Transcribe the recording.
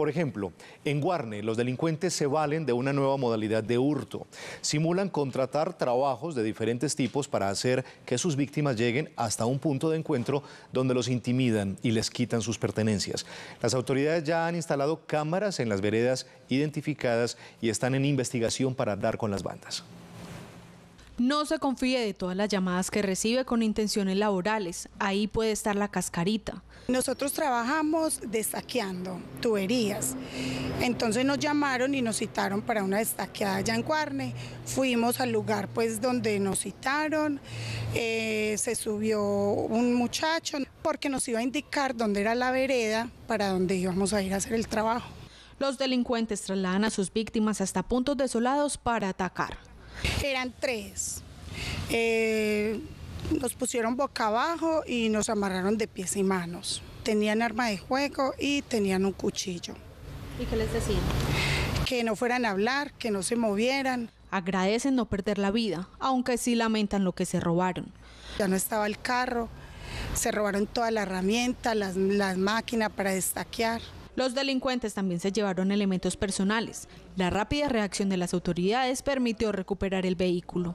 Por ejemplo, en Guarne los delincuentes se valen de una nueva modalidad de hurto. Simulan contratar trabajos de diferentes tipos para hacer que sus víctimas lleguen hasta un punto de encuentro donde los intimidan y les quitan sus pertenencias. Las autoridades ya han instalado cámaras en las veredas identificadas y están en investigación para dar con las bandas. No se confíe de todas las llamadas que recibe con intenciones laborales. Ahí puede estar la cascarita. Nosotros trabajamos destaqueando tuberías. Entonces nos llamaron y nos citaron para una destaqueada allá en Cuarne. Fuimos al lugar pues donde nos citaron. Eh, se subió un muchacho porque nos iba a indicar dónde era la vereda para donde íbamos a ir a hacer el trabajo. Los delincuentes trasladan a sus víctimas hasta puntos desolados para atacar. Eran tres. Eh, nos pusieron boca abajo y nos amarraron de pies y manos. Tenían arma de juego y tenían un cuchillo. ¿Y qué les decían? Que no fueran a hablar, que no se movieran. Agradecen no perder la vida, aunque sí lamentan lo que se robaron. Ya no estaba el carro, se robaron toda la herramienta, las, las máquinas para destaquear. Los delincuentes también se llevaron elementos personales. La rápida reacción de las autoridades permitió recuperar el vehículo.